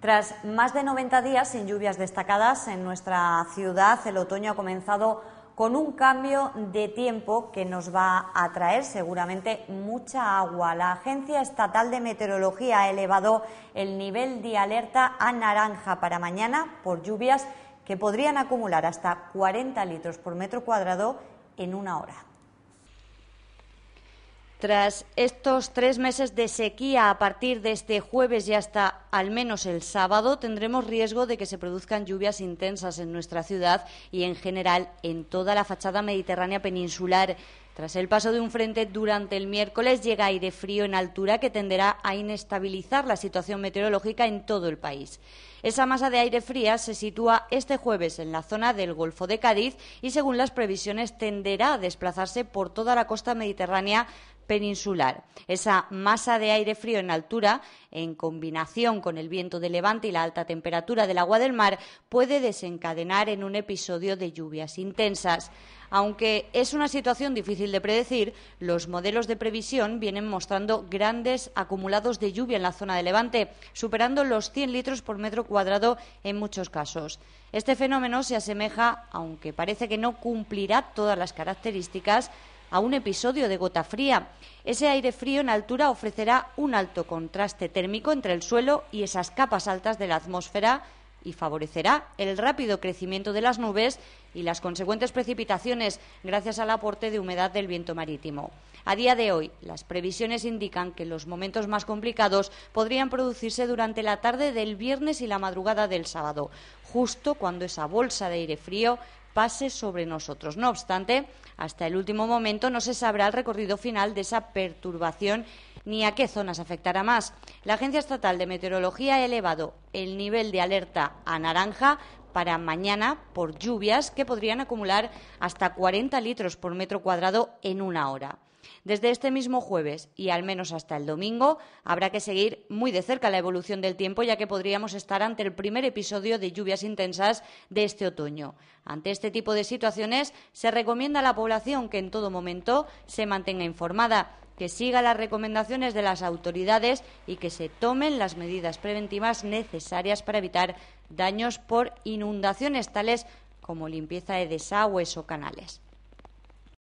Tras más de 90 días sin lluvias destacadas en nuestra ciudad, el otoño ha comenzado con un cambio de tiempo que nos va a traer seguramente mucha agua. La Agencia Estatal de Meteorología ha elevado el nivel de alerta a naranja para mañana por lluvias que podrían acumular hasta 40 litros por metro cuadrado en una hora. Tras estos tres meses de sequía, a partir de este jueves y hasta al menos el sábado, tendremos riesgo de que se produzcan lluvias intensas en nuestra ciudad y, en general, en toda la fachada mediterránea peninsular. Tras el paso de un frente durante el miércoles llega aire frío en altura que tenderá a inestabilizar la situación meteorológica en todo el país. Esa masa de aire fría se sitúa este jueves en la zona del Golfo de Cádiz y, según las previsiones, tenderá a desplazarse por toda la costa mediterránea peninsular. Esa masa de aire frío en altura, en combinación con el viento de levante y la alta temperatura del agua del mar, puede desencadenar en un episodio de lluvias intensas. Aunque es una situación difícil de predecir, los modelos de previsión vienen mostrando grandes acumulados de lluvia en la zona de Levante, superando los 100 litros por metro cuadrado en muchos casos. Este fenómeno se asemeja, aunque parece que no cumplirá todas las características, a un episodio de gota fría. Ese aire frío en altura ofrecerá un alto contraste térmico entre el suelo y esas capas altas de la atmósfera y favorecerá el rápido crecimiento de las nubes y las consecuentes precipitaciones gracias al aporte de humedad del viento marítimo. A día de hoy, las previsiones indican que los momentos más complicados podrían producirse durante la tarde del viernes y la madrugada del sábado, justo cuando esa bolsa de aire frío pase sobre nosotros. No obstante, hasta el último momento no se sabrá el recorrido final de esa perturbación ni a qué zonas afectará más. La Agencia Estatal de Meteorología ha elevado el nivel de alerta a naranja para mañana por lluvias que podrían acumular hasta 40 litros por metro cuadrado en una hora. Desde este mismo jueves y al menos hasta el domingo habrá que seguir muy de cerca la evolución del tiempo, ya que podríamos estar ante el primer episodio de lluvias intensas de este otoño. Ante este tipo de situaciones, se recomienda a la población que en todo momento se mantenga informada que siga las recomendaciones de las autoridades y que se tomen las medidas preventivas necesarias para evitar daños por inundaciones tales como limpieza de desagües o canales.